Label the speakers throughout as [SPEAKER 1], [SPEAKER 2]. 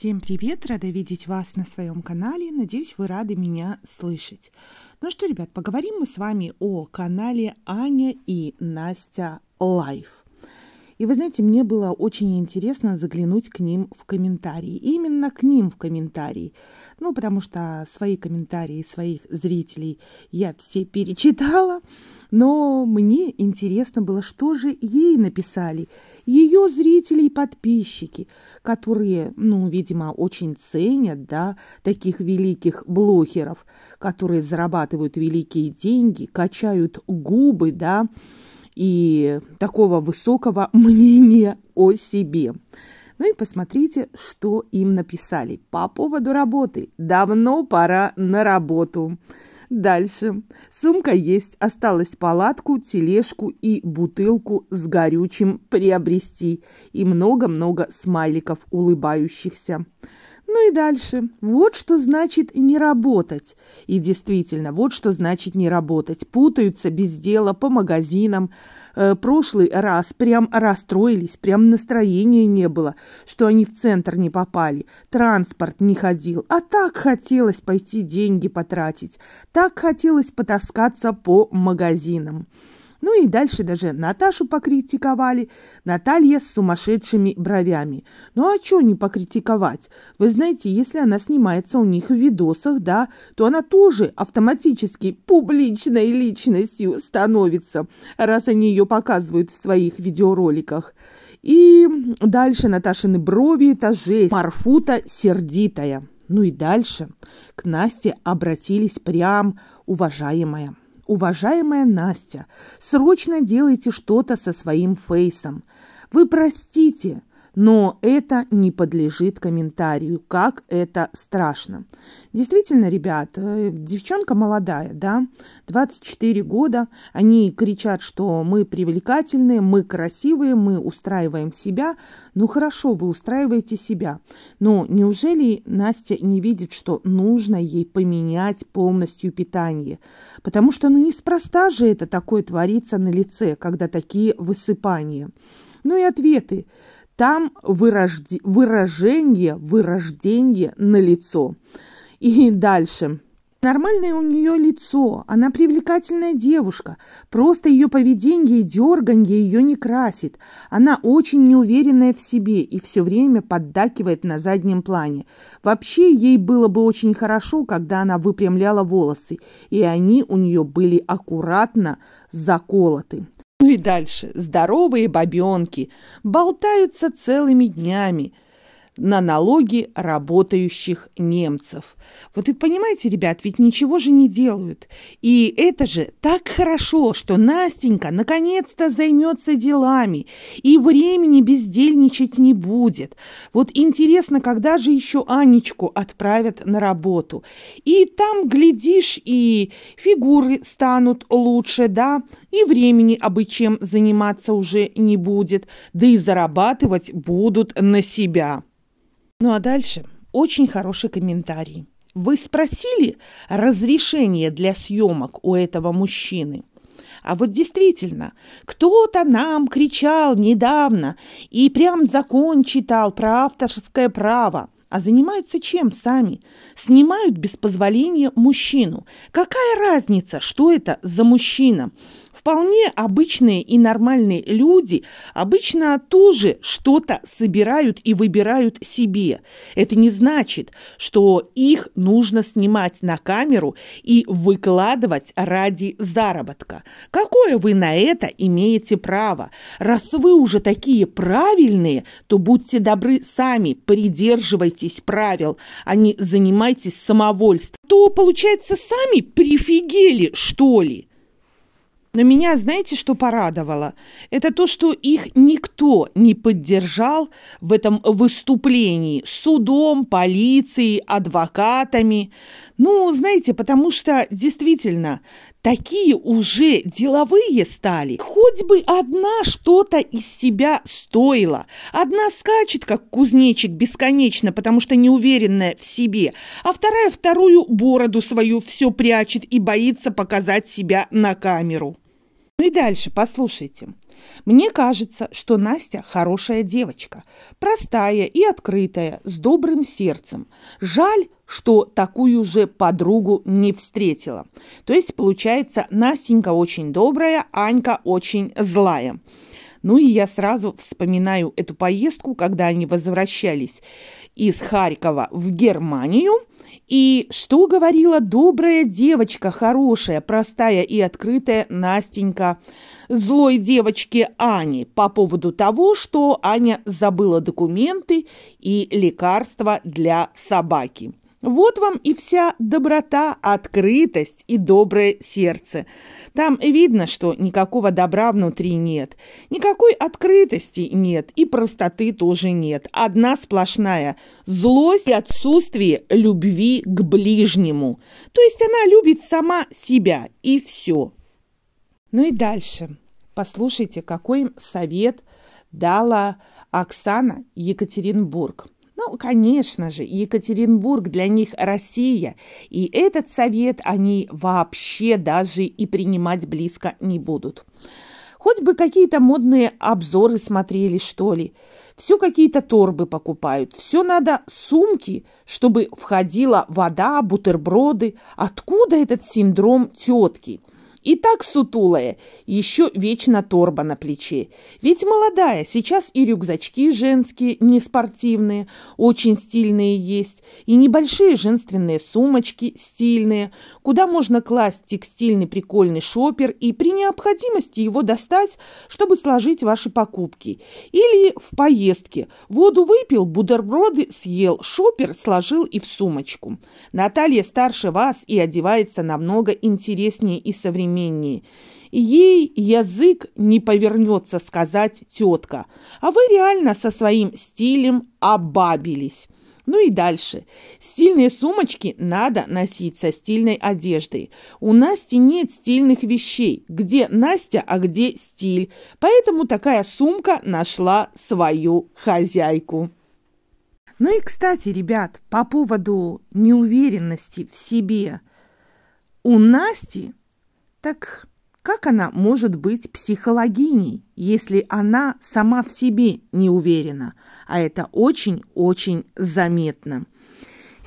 [SPEAKER 1] Всем привет, рада видеть вас на своем канале, надеюсь вы рады меня слышать. Ну что, ребят, поговорим мы с вами о канале Аня и Настя Лайф. И вы знаете, мне было очень интересно заглянуть к ним в комментарии. именно к ним в комментарии. Ну, потому что свои комментарии своих зрителей я все перечитала. Но мне интересно было, что же ей написали ее зрители и подписчики, которые, ну, видимо, очень ценят, да, таких великих блогеров, которые зарабатывают великие деньги, качают губы, да, и такого высокого мнения о себе. Ну и посмотрите, что им написали по поводу работы. Давно пора на работу. Дальше. Сумка есть, осталось палатку, тележку и бутылку с горючим приобрести. И много-много смайликов улыбающихся. Ну и дальше. Вот что значит не работать. И действительно, вот что значит не работать. Путаются без дела по магазинам. Э, прошлый раз прям расстроились, прям настроения не было, что они в центр не попали. Транспорт не ходил. А так хотелось пойти деньги потратить. Так хотелось потаскаться по магазинам. Ну и дальше даже Наташу покритиковали, Наталья с сумасшедшими бровями. Ну а что не покритиковать? Вы знаете, если она снимается у них в видосах, да, то она тоже автоматически публичной личностью становится, раз они ее показывают в своих видеороликах. И дальше Наташины брови – это жесть, Марфута сердитая. Ну и дальше к Насте обратились прям уважаемая. «Уважаемая Настя, срочно делайте что-то со своим фейсом. Вы простите, но это не подлежит комментарию, как это страшно. Действительно, ребят, э, девчонка молодая, да, 24 года, они кричат, что мы привлекательные, мы красивые, мы устраиваем себя. Ну хорошо, вы устраиваете себя, но неужели Настя не видит, что нужно ей поменять полностью питание? Потому что ну неспроста же это такое творится на лице, когда такие высыпания. Ну и ответы. Там вырожди, выражение, вырождение на лицо. И дальше. Нормальное у нее лицо, она привлекательная девушка, просто ее поведение и дерганье ее не красит. Она очень неуверенная в себе и все время поддакивает на заднем плане. Вообще ей было бы очень хорошо, когда она выпрямляла волосы, и они у нее были аккуратно заколоты. Ну и дальше. Здоровые бабенки болтаются целыми днями – на налоги работающих немцев. Вот и понимаете, ребят, ведь ничего же не делают. И это же так хорошо, что Настенька наконец-то займется делами и времени бездельничать не будет. Вот интересно, когда же еще Анечку отправят на работу. И там, глядишь, и фигуры станут лучше, да, и времени обы чем заниматься уже не будет, да и зарабатывать будут на себя. Ну а дальше очень хороший комментарий. Вы спросили разрешение для съемок у этого мужчины? А вот действительно, кто-то нам кричал недавно и прям закон читал про авторское право. А занимаются чем сами? Снимают без позволения мужчину. Какая разница, что это за мужчина? Вполне обычные и нормальные люди обычно тоже что-то собирают и выбирают себе. Это не значит, что их нужно снимать на камеру и выкладывать ради заработка. Какое вы на это имеете право? Раз вы уже такие правильные, то будьте добры сами, придерживайтесь правил, а не занимайтесь самовольством. То, получается, сами прифигели, что ли? Но меня, знаете, что порадовало? Это то, что их никто не поддержал в этом выступлении судом, полицией, адвокатами. Ну, знаете, потому что действительно такие уже деловые стали. Хоть бы одна что-то из себя стоила. Одна скачет, как кузнечик, бесконечно, потому что неуверенная в себе, а вторая вторую бороду свою все прячет и боится показать себя на камеру. Ну и дальше послушайте. Мне кажется, что Настя хорошая девочка, простая и открытая, с добрым сердцем. Жаль, что такую же подругу не встретила. То есть, получается, Настенька очень добрая, Анька очень злая. Ну и я сразу вспоминаю эту поездку, когда они возвращались из Харькова в Германию. И что говорила добрая девочка, хорошая, простая и открытая Настенька злой девочке Ани по поводу того, что Аня забыла документы и лекарства для собаки. Вот вам и вся доброта, открытость и доброе сердце. Там видно, что никакого добра внутри нет, никакой открытости нет и простоты тоже нет. Одна сплошная злость и отсутствие любви к ближнему. То есть она любит сама себя и все. Ну и дальше. Послушайте, какой совет дала Оксана Екатеринбург. Ну, конечно же, Екатеринбург для них Россия, и этот совет они вообще даже и принимать близко не будут. Хоть бы какие-то модные обзоры смотрели, что ли. Все какие-то торбы покупают, все надо сумки, чтобы входила вода, бутерброды. Откуда этот синдром тетки – и так сутулая, еще вечно торба на плече. Ведь молодая, сейчас и рюкзачки женские, не спортивные, очень стильные есть, и небольшие женственные сумочки стильные, куда можно класть текстильный прикольный шопер и при необходимости его достать, чтобы сложить ваши покупки. Или в поездке. Воду выпил, бутерброды съел, шопер сложил и в сумочку. Наталья старше вас и одевается намного интереснее и современнее недоумении. ей язык не повернется сказать тетка, а вы реально со своим стилем обабились. Ну и дальше. Стильные сумочки надо носить со стильной одеждой. У Насти нет стильных вещей. Где Настя, а где стиль. Поэтому такая сумка нашла свою хозяйку. Ну и, кстати, ребят, по поводу неуверенности в себе. У Насти так как она может быть психологиней, если она сама в себе не уверена? А это очень-очень заметно.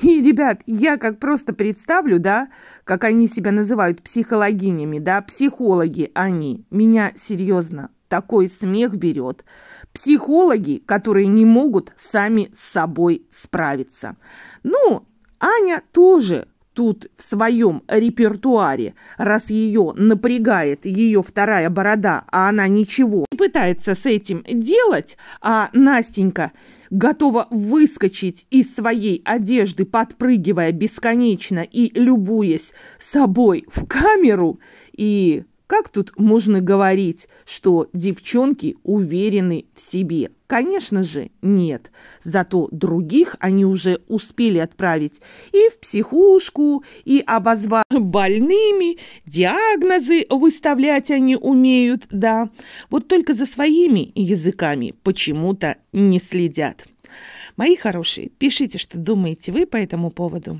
[SPEAKER 1] И, ребят, я как просто представлю, да, как они себя называют психологинями, да, психологи они. Меня серьезно такой смех берет. Психологи, которые не могут сами с собой справиться. Ну, Аня тоже тут в своем репертуаре, раз ее напрягает ее вторая борода, а она ничего не пытается с этим делать, а Настенька готова выскочить из своей одежды, подпрыгивая бесконечно и любуясь собой в камеру, и как тут можно говорить, что девчонки уверены в себе? Конечно же, нет. Зато других они уже успели отправить и в психушку, и обозвать больными, диагнозы выставлять они умеют, да. Вот только за своими языками почему-то не следят. Мои хорошие, пишите, что думаете вы по этому поводу.